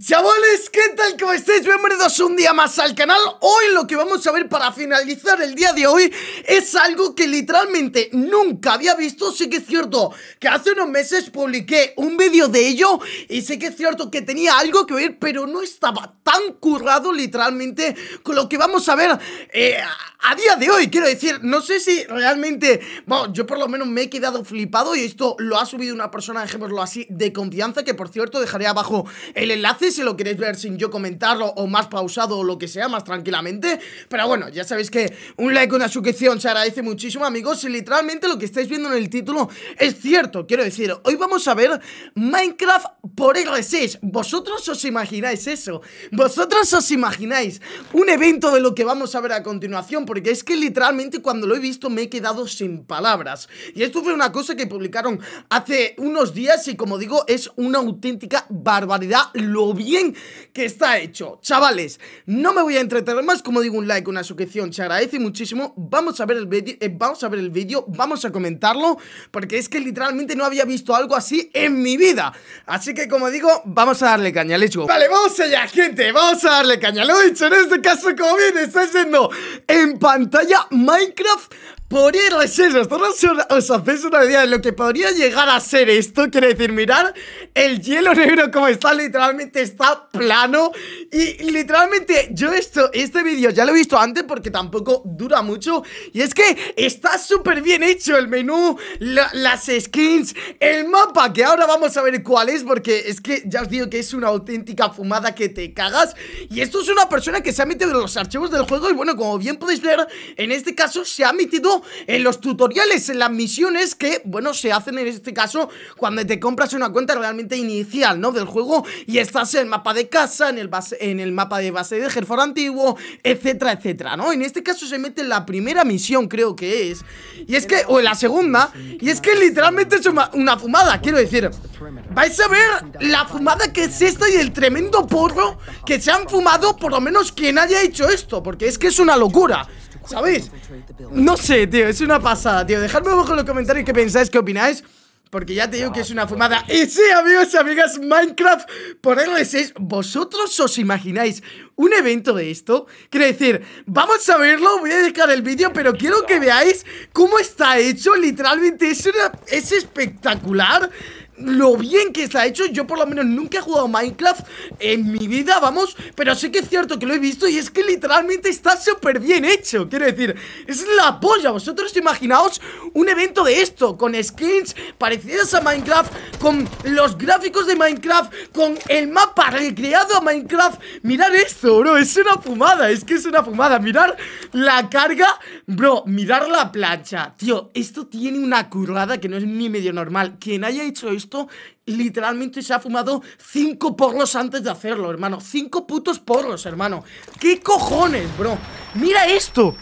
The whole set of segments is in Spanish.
Chavales, ¿qué tal? ¿Cómo estáis? Bienvenidos un día más al canal Hoy lo que vamos a ver para finalizar el día de hoy Es algo que literalmente nunca había visto Sé que es cierto que hace unos meses publiqué un vídeo de ello Y sé que es cierto que tenía algo que ver Pero no estaba tan currado literalmente Con lo que vamos a ver eh, a día de hoy Quiero decir, no sé si realmente Bueno, yo por lo menos me he quedado flipado Y esto lo ha subido una persona, dejémoslo así, de confianza Que por cierto dejaré abajo el enlace si lo queréis ver sin yo comentarlo o más pausado o lo que sea, más tranquilamente. Pero bueno, ya sabéis que un like, una suscripción se agradece muchísimo, amigos. Y literalmente lo que estáis viendo en el título es cierto. Quiero decir, hoy vamos a ver Minecraft por R6. ¿Vosotros os imagináis eso? ¿Vosotros os imagináis un evento de lo que vamos a ver a continuación? Porque es que literalmente cuando lo he visto me he quedado sin palabras. Y esto fue una cosa que publicaron hace unos días y como digo, es una auténtica barbaridad lo bien que está hecho. Chavales, no me voy a entretener más. Como digo, un like, una suscripción, se agradece muchísimo. Vamos a ver el vídeo, eh, vamos a ver el vídeo, vamos a comentarlo, porque es que literalmente no había visto algo así en mi vida. Así que, como digo, vamos a darle caña, let's hecho Vale, vamos allá, gente, vamos a darle caña. Lo he dicho, en este caso, como bien está siendo en pantalla Minecraft Podría eso, os hacéis una idea de lo que podría llegar a ser esto. Quiere decir, mirar el hielo negro como está, literalmente está plano. Y literalmente, yo esto, este vídeo ya lo he visto antes porque tampoco dura mucho. Y es que está súper bien hecho el menú, las skins, el mapa, que ahora vamos a ver cuál es, porque es que ya os digo que es una auténtica fumada que te cagas. Y esto es una persona que se ha metido en los archivos del juego. Y bueno, como bien podéis ver, en este caso se ha metido en los tutoriales, en las misiones que, bueno, se hacen en este caso cuando te compras una cuenta realmente inicial, ¿no? Del juego y estás en el mapa de casa, en el, en el mapa de base de jerfor antiguo, etcétera, etcétera, ¿no? En este caso se mete en la primera misión, creo que es, y es que, o en la segunda, y es que literalmente es una fumada, quiero decir, vais a ver la fumada que es esta y el tremendo porro que se han fumado, por lo menos quien haya hecho esto, porque es que es una locura. ¿Sabéis? No sé, tío, es una pasada, tío Dejadme abajo en los comentarios qué pensáis, qué opináis porque ya te digo que es una fumada Y sí, amigos y amigas, Minecraft por r ¿Vosotros os imagináis un evento de esto? Quiero decir, vamos a verlo Voy a dejar el vídeo, pero quiero que veáis Cómo está hecho, literalmente Es, una, es espectacular lo bien que está hecho. Yo por lo menos nunca he jugado Minecraft en mi vida, vamos. Pero sí que es cierto que lo he visto y es que literalmente está súper bien hecho. Quiero decir, es la polla. Vosotros imaginaos un evento de esto, con skins parecidas a Minecraft, con los gráficos de Minecraft, con el mapa recreado a Minecraft. mirad esto, bro. Es una fumada. Es que es una fumada. Mirar la carga, bro. Mirar la plancha. Tío, esto tiene una currada que no es ni medio normal. Quien haya hecho esto esto literalmente se ha fumado cinco porros antes de hacerlo, hermano. Cinco putos porros, hermano. ¿Qué cojones, bro? Mira esto.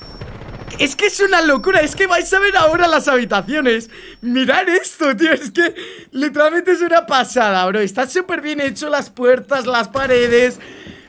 Es que es una locura, es que vais a ver ahora las habitaciones Mirad esto, tío, es que literalmente es una pasada, bro Está súper bien hecho las puertas, las paredes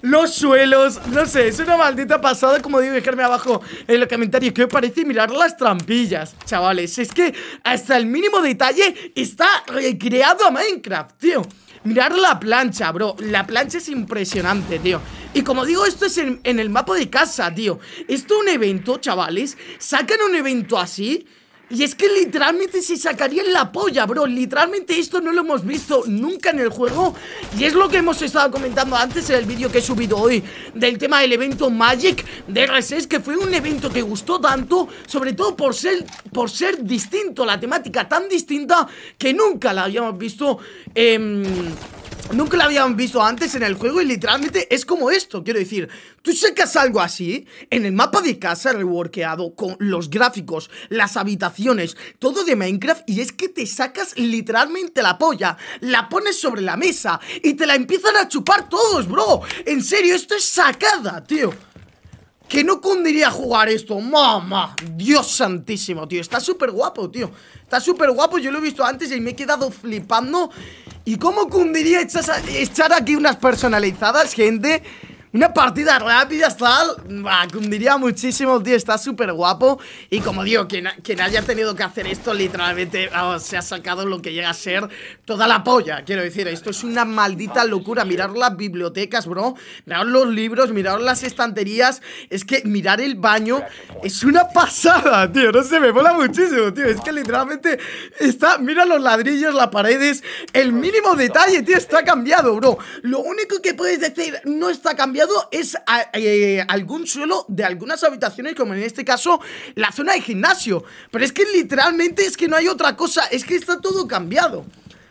los suelos No sé, es una maldita pasada Como digo, dejarme abajo en los comentarios Que os parece mirar las trampillas Chavales, es que hasta el mínimo detalle Está recreado a Minecraft, tío Mirar la plancha, bro La plancha es impresionante, tío Y como digo, esto es en, en el mapa de casa, tío Esto es un evento, chavales Sacan un evento así y es que literalmente se sacarían la polla, bro Literalmente esto no lo hemos visto nunca en el juego Y es lo que hemos estado comentando antes en el vídeo que he subido hoy Del tema del evento Magic de r Que fue un evento que gustó tanto Sobre todo por ser, por ser distinto, la temática tan distinta Que nunca la habíamos visto En... Em, Nunca la habían visto antes en el juego y literalmente es como esto, quiero decir, tú sacas algo así en el mapa de casa reworkeado con los gráficos, las habitaciones, todo de Minecraft y es que te sacas literalmente la polla, la pones sobre la mesa y te la empiezan a chupar todos, bro. En serio, esto es sacada, tío. Que no condiría jugar esto, mamá Dios santísimo, tío Está súper guapo, tío Está súper guapo, yo lo he visto antes y me he quedado flipando ¿Y cómo cundiría echar aquí unas personalizadas, gente? Una partida rápida, tal va Cundiría muchísimo, tío, está súper guapo Y como digo, quien, quien, haya tenido que hacer esto Literalmente se ha sacado lo que llega a ser toda la polla Quiero decir, esto es una maldita locura mirad las bibliotecas, bro Mirad los libros, mirad las estanterías Es que mirar el baño es una pasada, tío No se me mola muchísimo, tío Es que literalmente está, mira los ladrillos, las paredes El mínimo detalle, tío, está cambiado, bro Lo único que puedes decir, no está cambiado es eh, algún suelo de algunas habitaciones, como en este caso la zona de gimnasio. Pero es que literalmente es que no hay otra cosa, es que está todo cambiado.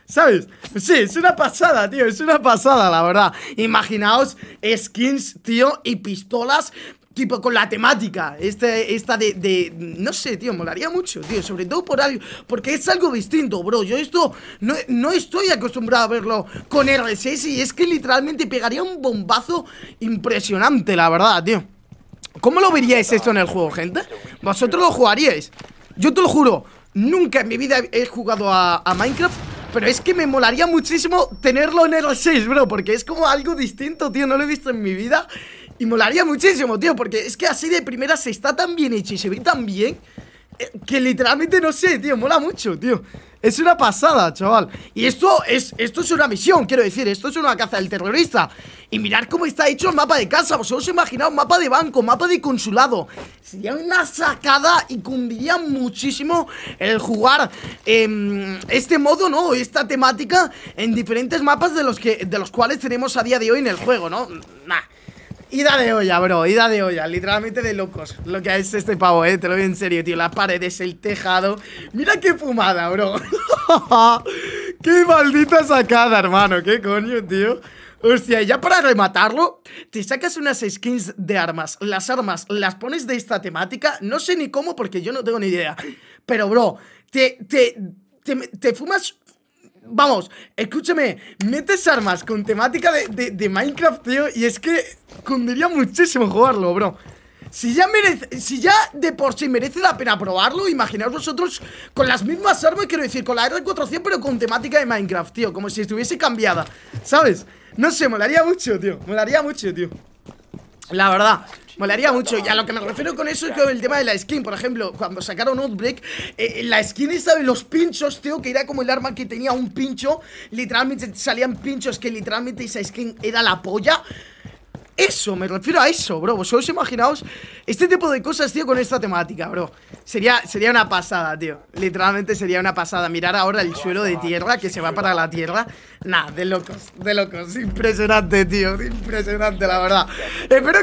¿Sabes? Sí, es una pasada, tío. Es una pasada, la verdad. Imaginaos skins, tío, y pistolas Tipo, con la temática, esta, esta de, No sé, tío, molaría mucho, tío Sobre todo por algo, porque es algo distinto, bro Yo esto, no, estoy acostumbrado a verlo con R6 Y es que literalmente pegaría un bombazo impresionante, la verdad, tío ¿Cómo lo veríais esto en el juego, gente? ¿Vosotros lo jugaríais? Yo te lo juro, nunca en mi vida he jugado a, Minecraft pero es que me molaría muchísimo tenerlo en r 6, bro Porque es como algo distinto, tío No lo he visto en mi vida y molaría muchísimo, tío, porque es que así de primera se está tan bien hecho y se ve tan bien eh, que literalmente no sé, tío, mola mucho, tío. Es una pasada, chaval. Y esto es, esto es una misión, quiero decir, esto es una caza del terrorista. Y mirad cómo está hecho el mapa de casa. Vosotros imagináis un mapa de banco, mapa de consulado. Sería una sacada y cundiría muchísimo el jugar em, este modo, ¿no? Esta temática en diferentes mapas de los, que, de los cuales tenemos a día de hoy en el juego, ¿no? Nah Ida de olla, bro, ida de olla, literalmente de locos Lo que es este pavo, eh, te lo digo en serio, tío Las paredes, el tejado, mira qué fumada, bro Qué maldita sacada, hermano, qué coño, tío Hostia, ya para rematarlo, te sacas unas skins de armas. Las armas las pones de esta temática. No sé ni cómo porque yo no tengo ni idea. Pero, bro, te, te, te fumas Vamos, escúchame, metes armas con temática de, Minecraft, tío, y es que Condiría muchísimo jugarlo, bro. Si ya merece, si ya de por sí merece la pena probarlo, imaginaos vosotros con las mismas armas, quiero decir, con la R400, pero con temática de Minecraft, tío, como si estuviese cambiada, ¿sabes? No sé, molaría mucho, tío, molaría mucho, tío. La verdad. Molaría mucho. Y a lo que me refiero con eso es que el tema de la skin, por ejemplo, cuando sacaron Outbreak, eh, eh, la skin estaba de los pinchos, tío, que era como el arma que tenía un pincho. Literalmente salían pinchos que literalmente esa skin era la polla. Eso, me refiero a eso, bro. Vosotros imaginaos este tipo de cosas, tío, con esta temática, bro. Sería, sería una pasada, tío. Literalmente sería una pasada. Mirar ahora el suelo de tierra que se va para la tierra. Nada, de locos, de locos. Impresionante, tío. Impresionante, la verdad. Espero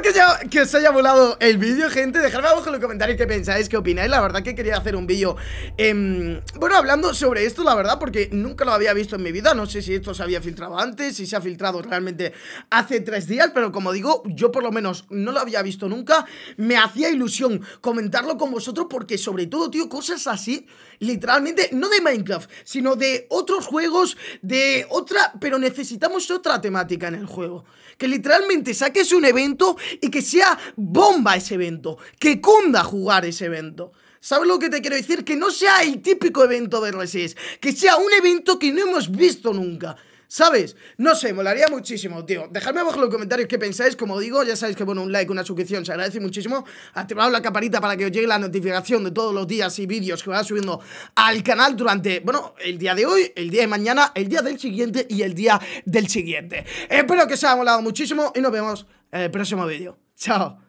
que, os haya volado el vídeo, gente. Dejadme abajo en los comentarios qué pensáis, qué opináis. La verdad que quería hacer un vídeo, em, bueno, hablando sobre esto, la verdad, porque nunca lo había visto en mi vida. No sé si esto se había filtrado antes, si se ha filtrado realmente hace tres días, pero como digo, yo por lo menos no lo había visto nunca, me hacía ilusión comentarlo con vosotros porque sobre todo, tío, cosas así, literalmente, no de Minecraft, sino de otros juegos, de otra, pero necesitamos otra temática en el juego. Que literalmente saques un evento y que sea bomba ese evento, que cunda jugar ese evento. ¿Sabes lo que te quiero decir? Que no sea el típico evento de R6, que sea un evento que no hemos visto nunca. ¿Sabes? No sé, molaría muchísimo, tío. Dejadme abajo en los comentarios qué pensáis. Como digo, ya sabéis que, bueno, un like, una suscripción se agradece muchísimo. Activad la campanita para que os llegue la notificación de todos los días y vídeos que va subiendo al canal durante, bueno, el día de hoy, el día de mañana, el día del siguiente y el día del siguiente. Espero que os haya molado muchísimo y nos vemos en el próximo vídeo. Chao.